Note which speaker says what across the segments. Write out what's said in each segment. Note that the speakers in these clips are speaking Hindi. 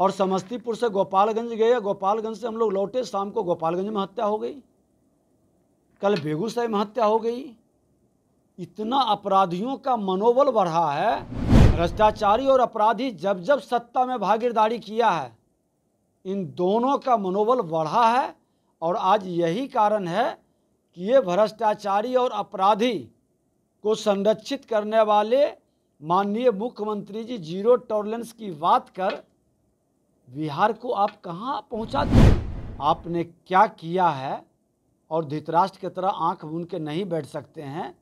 Speaker 1: और समस्तीपुर से गोपालगंज गए गोपालगंज से हम लोग लौटे शाम को गोपालगंज में हत्या हो गई कल बेगूसराय में हत्या हो गई इतना अपराधियों का मनोबल बढ़ा है भ्रष्टाचारी और अपराधी जब जब सत्ता में भागीदारी किया है इन दोनों का मनोबल बढ़ा है और आज यही कारण है कि ये भ्रष्टाचारी और अपराधी को संरक्षित करने वाले माननीय मुख्यमंत्री जी जीरो टॉलरेंस की बात कर बिहार को आप कहाँ पहुँचा दिए आपने क्या किया है और धृतराष्ट्र की तरह आंख बुन के नहीं बैठ सकते हैं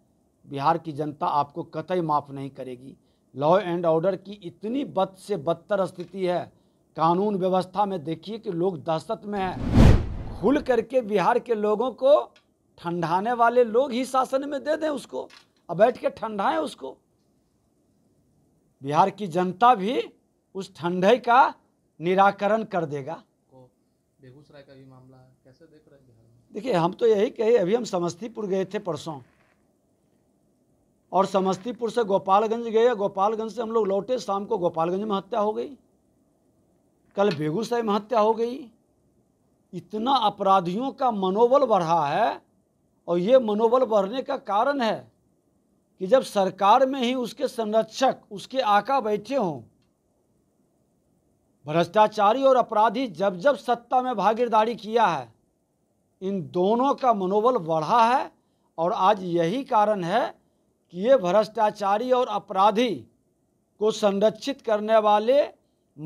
Speaker 1: बिहार की जनता आपको कतई माफ़ नहीं करेगी लॉ एंड ऑर्डर की इतनी बद से बदतर स्थिति है कानून व्यवस्था में देखिए कि लोग दहशत में हैं खुल करके बिहार के लोगों को ठंडाने वाले लोग ही शासन में दे दें उसको अब बैठ के ठंडाएं उसको बिहार की जनता भी उस ठंडे का निराकरण कर देगा बेगूसराय का भी मामला कैसे देख रहे हैं देखिए हम तो यही कहे अभी हम समस्तीपुर गए थे परसों और समस्तीपुर से गोपालगंज गए गोपालगंज से हम लोग लौटे शाम को गोपालगंज में हत्या हो गई कल बेगूसराय में हत्या हो गई इतना अपराधियों का मनोबल बढ़ा है और ये मनोबल बढ़ने का कारण है कि जब सरकार में ही उसके संरक्षक उसके आका बैठे हों भ्रष्टाचारी और अपराधी जब जब सत्ता में भागीदारी किया है इन दोनों का मनोबल बढ़ा है और आज यही कारण है कि ये भ्रष्टाचारी और अपराधी को संरक्षित करने वाले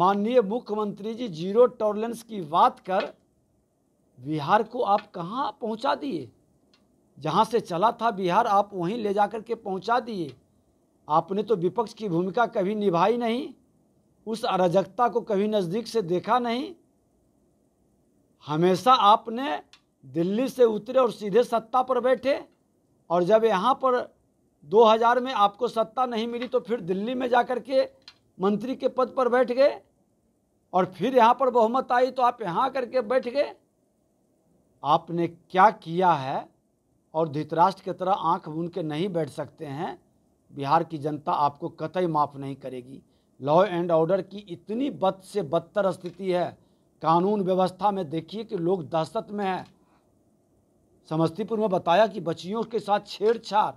Speaker 1: माननीय मुख्यमंत्री जी जीरो टॉलरेंस की बात कर बिहार को आप कहाँ पहुँचा दिए जहाँ से चला था बिहार आप वहीं ले जा कर के पहुँचा दिए आपने तो विपक्ष की भूमिका कभी निभाई नहीं उस अराजकता को कभी नज़दीक से देखा नहीं हमेशा आपने दिल्ली से उतरे और सीधे सत्ता पर बैठे और जब यहाँ पर 2000 में आपको सत्ता नहीं मिली तो फिर दिल्ली में जाकर के मंत्री के पद पर बैठ गए और फिर यहाँ पर बहुमत आई तो आप यहाँ करके बैठ गए आपने क्या किया है और धृतराष्ट्र की तरह आंख उनके के नहीं बैठ सकते हैं बिहार की जनता आपको कतई माफ़ नहीं करेगी लॉ एंड ऑर्डर की इतनी बद से बदतर स्थिति है कानून व्यवस्था में देखिए कि लोग दहशत में है समस्तीपुर में बताया कि बच्चियों के साथ छेड़छाड़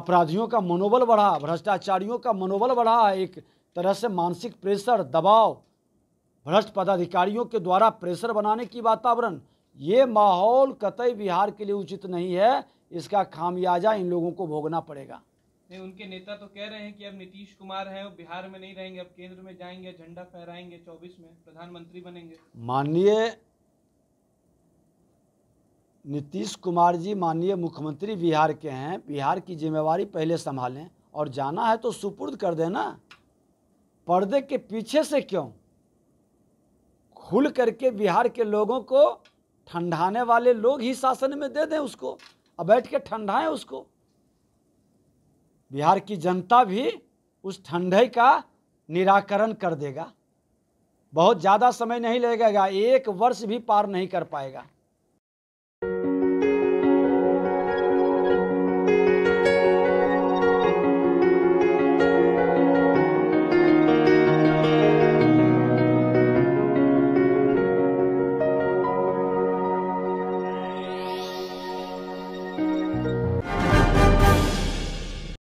Speaker 1: अपराधियों का मनोबल बढ़ा भ्रष्टाचारियों का मनोबल बढ़ा एक तरह से मानसिक प्रेशर दबाव भ्रष्ट पदाधिकारियों के द्वारा प्रेशर बनाने की वातावरण ये माहौल कतई बिहार के लिए उचित नहीं है इसका खामियाजा इन लोगों को भोगना पड़ेगा नहीं उनके नेता तो कह रहे हैं कि अब नीतीश कुमार हैं वो बिहार में नहीं रहेंगे अब केंद्र में जाएंगे झंडा फहराएंगे 24 में प्रधानमंत्री बनेंगे माननीय नीतीश कुमार जी माननीय मुख्यमंत्री बिहार के हैं बिहार की जिम्मेवारी पहले संभालें और जाना है तो सुपुर्द कर देना पर्दे के पीछे से क्यों खुल करके बिहार के लोगों को ठंडाने वाले लोग ही शासन में दे दें उसको अब बैठ के ठंडाएं उसको बिहार की जनता भी उस ठंडई का निराकरण कर देगा बहुत ज़्यादा समय नहीं लगेगा एक वर्ष भी पार नहीं कर पाएगा